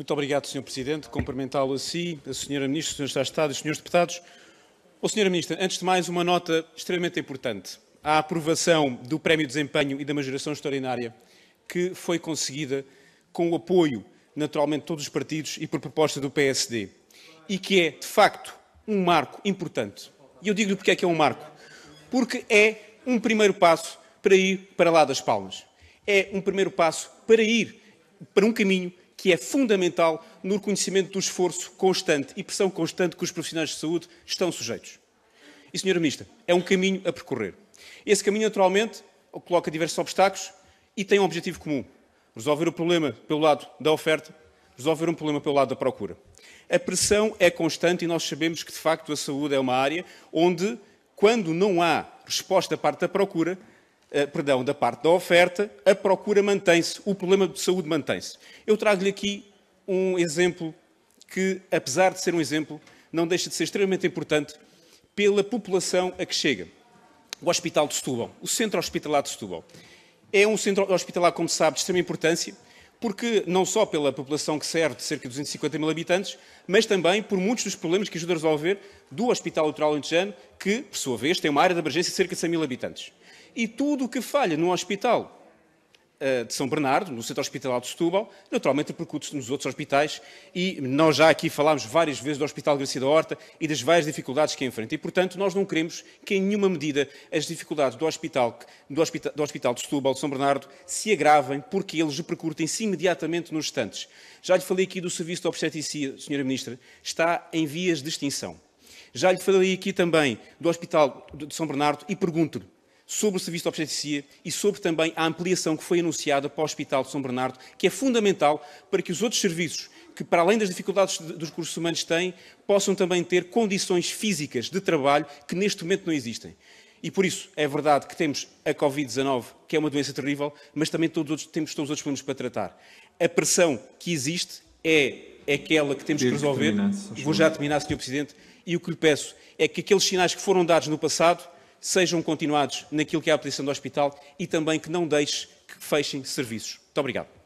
Muito obrigado, Sr. Presidente. Cumprimentá-lo a si, a Sra. Ministra, Srs. Estados Estado, Srs. Deputados. Oh, Sra. Ministra, antes de mais, uma nota extremamente importante. A aprovação do Prémio de Desempenho e da uma extraordinária que foi conseguida com o apoio, naturalmente, de todos os partidos e por proposta do PSD. E que é, de facto, um marco importante. E eu digo-lhe porque é que é um marco. Porque é um primeiro passo para ir para lá das palmas. É um primeiro passo para ir para um caminho que é fundamental no reconhecimento do esforço constante e pressão constante que os profissionais de saúde estão sujeitos. E, Sra. Ministra, é um caminho a percorrer. Esse caminho, naturalmente, coloca diversos obstáculos e tem um objetivo comum: resolver o problema pelo lado da oferta, resolver um problema pelo lado da procura. A pressão é constante e nós sabemos que, de facto, a saúde é uma área onde, quando não há resposta da parte da procura, eh, perdão, da parte da oferta, a procura mantém-se, o problema de saúde mantém-se. Eu trago-lhe aqui um exemplo que, apesar de ser um exemplo, não deixa de ser extremamente importante pela população a que chega. O Hospital de Setúbal, o Centro Hospitalar de Setúbal. É um centro hospitalar, como se sabe, de extrema importância, porque não só pela população que serve de cerca de 250 mil habitantes, mas também por muitos dos problemas que ajuda a resolver do Hospital Litoral Alentejano, que, por sua vez, tem uma área de abrangência de cerca de 100 mil habitantes. E tudo o que falha num hospital eh, de São Bernardo, no Centro Hospitalar de Setúbal, naturalmente repercute-se nos outros hospitais e nós já aqui falámos várias vezes do Hospital Garcia da Horta e das várias dificuldades que enfrenta. E, portanto, nós não queremos que em nenhuma medida as dificuldades do Hospital, do hospital, do hospital de Setúbal, de São Bernardo, se agravem porque eles repercutem-se imediatamente nos estantes. Já lhe falei aqui do serviço de obstetricia, Sra. Ministra, está em vias de extinção. Já lhe falei aqui também do Hospital de São Bernardo e pergunto-lhe, sobre o serviço de obstetricia e sobre também a ampliação que foi anunciada para o Hospital de São Bernardo, que é fundamental para que os outros serviços, que para além das dificuldades dos recursos humanos têm, possam também ter condições físicas de trabalho que neste momento não existem. E por isso é verdade que temos a Covid-19, que é uma doença terrível, mas também todos outros, temos todos os outros problemas para tratar. A pressão que existe é aquela que temos que resolver. Vou já terminar, Sr. Presidente, e o que lhe peço é que aqueles sinais que foram dados no passado sejam continuados naquilo que é a posição do hospital e também que não deixe que fechem serviços. Muito obrigado.